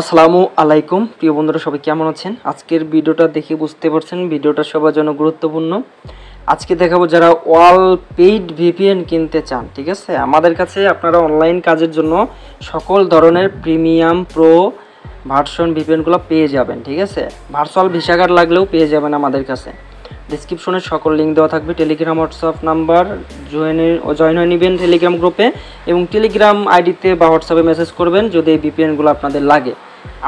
আসসালামু আলাইকুম প্রিয় বন্ধুরা সবাই কেমন আছেন আজকের ভিডিওটা দেখে বুঝতে পারছেন ভিডিওটা সবার জন্য গুরুত্বপূর্ণ আজকে দেখাবো যারা ওয়াল পেইড ভিপিএন কিনতে চান ঠিক আছে আমাদের কাছে আপনারা অনলাইন কাজের জন্য সকল ধরনের প্রিমিয়াম প্রো ভার্সন ভিপিএনগুলো পেয়ে যাবেন ঠিক আছে ভার্সুয়াল ভিসা কার্ড লাগলেও পেয়ে যাবেন আমাদের কাছে ডিসক্রিপশনে সকল লিঙ্ক দেওয়া থাকবে Telegram WhatsApp number join join হয়ে নেবেন টেলিগ্রাম গ্রুপে এবং টেলিগ্রাম আইডিতে বা হোয়াটসঅ্যাপে মেসেজ করবেন যদি এই বিপিএনগুলো আপনাদের লাগে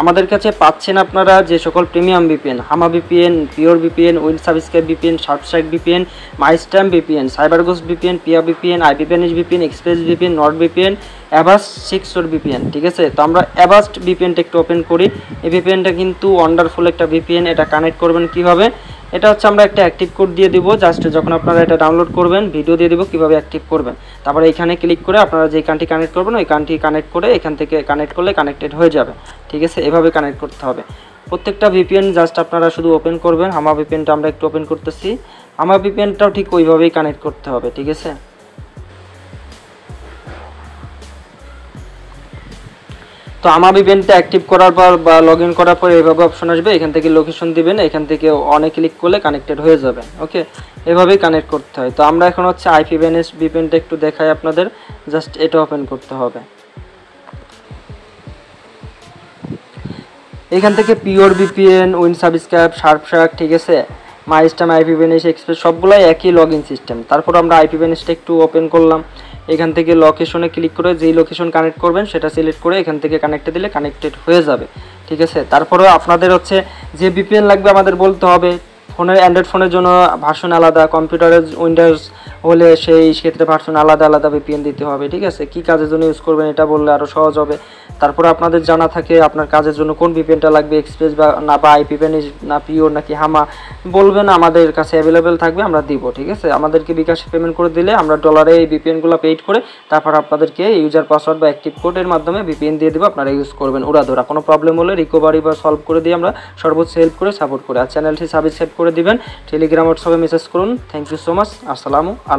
আমাদের কাছে পাচ্ছেন আপনারা যে সকল প্রিমিয়াম বিপিএন হামা VPN Pure VPN Windscribe VPN শার্পস্ট্রাইক VPN Mysterium VPN CyberGhost VPN PIA VPN আইপিপিএনএস VPN Express VPN Nord VPN Avast সিক্সর বিপিএন ঠিক আছে তো আমরা অ্যাভাস্ট বিপিএনটা একটু ওপেন করি এই বিপিএনটা কিন্তু ওয়ান্ডারফুল একটা বিপিএন এটা কানেক্ট করবেন কীভাবে এটা হচ্ছে আমরা একটা অ্যাক্টিভ কোড দিয়ে দিব জাস্ট যখন আপনারা এটা ডাউনলোড করবেন ভিডিও দিয়ে দিব কীভাবে অ্যাক্টিভ করবেন তারপরে এখানে ক্লিক করে আপনারা যে কানটি কানেক্ট করবেন ওই কানটি কানেক্ট করে এখান থেকে কানেক্ট করলে কানেক্টেড হয়ে যাবে ঠিক আছে এভাবে কানেক্ট করতে হবে প্রত্যেকটা ভিপিএন জাস্ট আপনারা শুধু ওপেন করবেন হামা ভিপিএনটা আমরা একটু ওপেন করতেছি আমার ভিপিএনটাও ঠিক ওইভাবেই কানেক্ট করতে হবে ঠিক আছে তো আমার ইভেন্টটা অ্যাক্টিভ করার পর বা লগ ইন করার পর এইভাবে অপশন আসবে এখান থেকে লোকেশন দিবেন এখান থেকে অনেক ক্লিক করলে কানেক্টেড হয়ে যাবে ওকে এভাবেই কানেক্ট করতে হয় তো আমরা এখন হচ্ছে আইপি ব্যানেস বিপেনটা একটু দেখাই আপনাদের জাস্ট এটা ওপেন করতে হবে এখান থেকে Pure VPN Windscribe Surfshark ঠিক আছে মাইস্টাম আইপি ব্যানেস এক্সপ্রেস সবগুলোই একই লগ ইন সিস্টেম তারপর আমরা আইপি ভেনেসটা একটু ওপেন করলাম এখান থেকে লোকেশনে ক্লিক করে যেই লোকেশন কানেক্ট করবেন সেটা সিলেক্ট করে এখান থেকে কানেক্টে দিলে কানেক্টেড হয়ে যাবে ঠিক আছে তারপরেও আপনাদের হচ্ছে যে বিপিএন লাগবে আমাদের বলতে হবে ফোনের অ্যান্ড্রয়েড ফোনের জন্য ভার্সন আলাদা কম্পিউটারের উইন্ডোজ হলে সেই ক্ষেত্রে ভার্সন আলাদা আলাদা বিপিএন দিতে হবে ঠিক আছে কী কাজের জন্য ইউজ করবেন এটা বললে আরও সহজ হবে তারপরে আপনাদের জানা থাকে আপনার কাজের জন্য কোন বিপেনটা লাগবে এক্সপ্রেস বা না বা আইপিএন না পিওর নাকি হামা বলবেন আমাদের কাছে অ্যাভেলেবেল থাকবে আমরা দিব ঠিক আছে আমাদেরকে বিকাশে পেমেন্ট করে দিলে আমরা ডলারে এই ভিপিএনগুলো পেইড করে তারপর আপনাদেরকে ইউজার পাসওয়ার্ড বা অ্যাক্টিভ কোডের মাধ্যমে ভিপিএন দিয়ে দেবো আপনারা ইউজ করবেন ওরা ধরা কোনো প্রবলেম হলে রিকভারি বা সলভ করে দিয়ে আমরা সর্বোচ্চ হেল্প করে সাপোর্ট করে আর চ্যানেলটি সাবস্ক্রাইব করে দিবেন টেলিগ্রাম হোয়াটসঅ্যাপে মেসেজ করুন থ্যাংক ইউ সো মাচ আসসালামু আলাইকুম